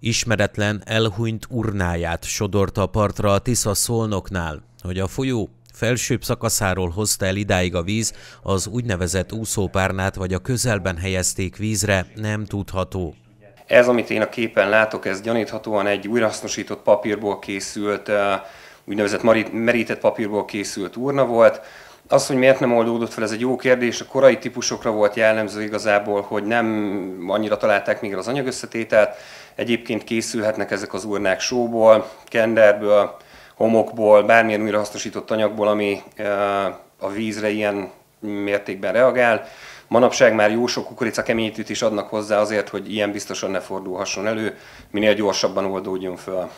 Ismeretlen, elhunyt urnáját sodorta a partra a Tisza szolnoknál, hogy a folyó felsőbb szakaszáról hozta el idáig a víz, az úgynevezett úszópárnát vagy a közelben helyezték vízre, nem tudható. Ez, amit én a képen látok, ez gyaníthatóan egy újrahasznosított papírból készült, eh, úgynevezett merített papírból készült urna volt, az, hogy miért nem oldódott fel, ez egy jó kérdés. A korai típusokra volt jellemző igazából, hogy nem annyira találták még az anyagösszetételt. Egyébként készülhetnek ezek az urnák sóból, kenderből, homokból, bármilyen hasznosított anyagból, ami eh, a vízre ilyen mértékben reagál. Manapság már jó sok kukorica keményítőt is adnak hozzá azért, hogy ilyen biztosan ne fordulhasson elő, minél gyorsabban oldódjon föl.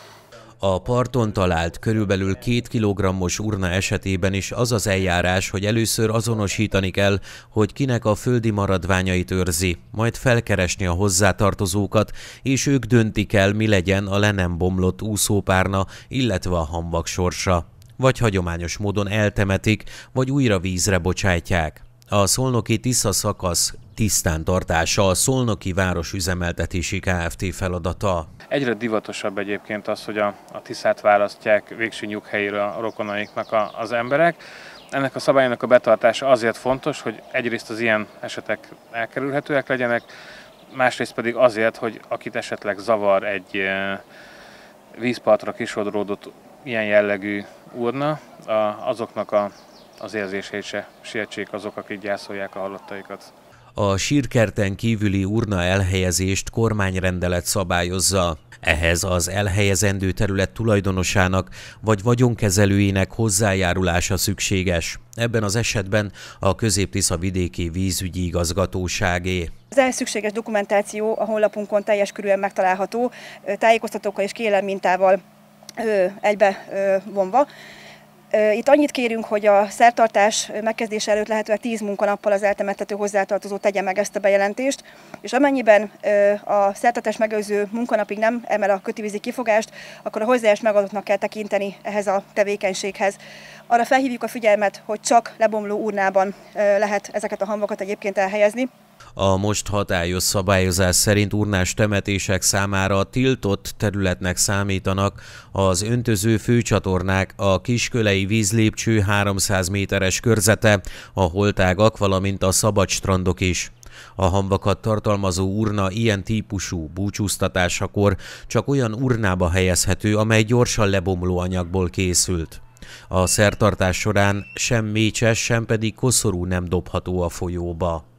A parton talált körülbelül két kilogrammos urna esetében is az az eljárás, hogy először azonosítani kell, hogy kinek a földi maradványait őrzi, majd felkeresni a hozzátartozókat, és ők döntik el, mi legyen a le nem bomlott úszópárna, illetve a hamvak sorsa. Vagy hagyományos módon eltemetik, vagy újra vízre bocsájtják. A szolnoki Tisza szakasz tisztántartása a Szolnoki Város Üzemeltetési Kft. feladata. Egyre divatosabb egyébként az, hogy a, a tisztát választják végső nyughelyéről a rokonaiknak a, az emberek. Ennek a szabálynak a betartása azért fontos, hogy egyrészt az ilyen esetek elkerülhetőek legyenek, másrészt pedig azért, hogy akit esetleg zavar egy eh, vízpartra kisodródott ilyen jellegű urna, azoknak a, az érzését se sértsék azok, akik gyászolják a hallottaikat a sírkerten kívüli urna elhelyezést kormányrendelet szabályozza. Ehhez az elhelyezendő terület tulajdonosának vagy vagyonkezelőinek hozzájárulása szükséges. Ebben az esetben a Közép-Tisza vidéki vízügyi igazgatóságé. Az elszükséges dokumentáció a honlapunkon teljes körülön megtalálható, tájékoztatókkal és kélemmintával egybe vonva. Itt annyit kérünk, hogy a szertartás megkezdése előtt lehetőleg 10 munkanappal az eltemettető hozzátartozó tegye meg ezt a bejelentést, és amennyiben a szertartás megőző munkanapig nem emel a kötivízi kifogást, akkor a hozzájárs megadottnak kell tekinteni ehhez a tevékenységhez. Arra felhívjuk a figyelmet, hogy csak lebomló urnában lehet ezeket a hamvakat egyébként elhelyezni, a most hatályos szabályozás szerint urnás temetések számára tiltott területnek számítanak az öntöző főcsatornák, a kiskölei vízlépcső 300 méteres körzete, a holtágak, valamint a szabad strandok is. A hamvakat tartalmazó urna ilyen típusú búcsúztatásakor csak olyan urnába helyezhető, amely gyorsan lebomló anyagból készült. A szertartás során sem mécses, sem pedig koszorú nem dobható a folyóba.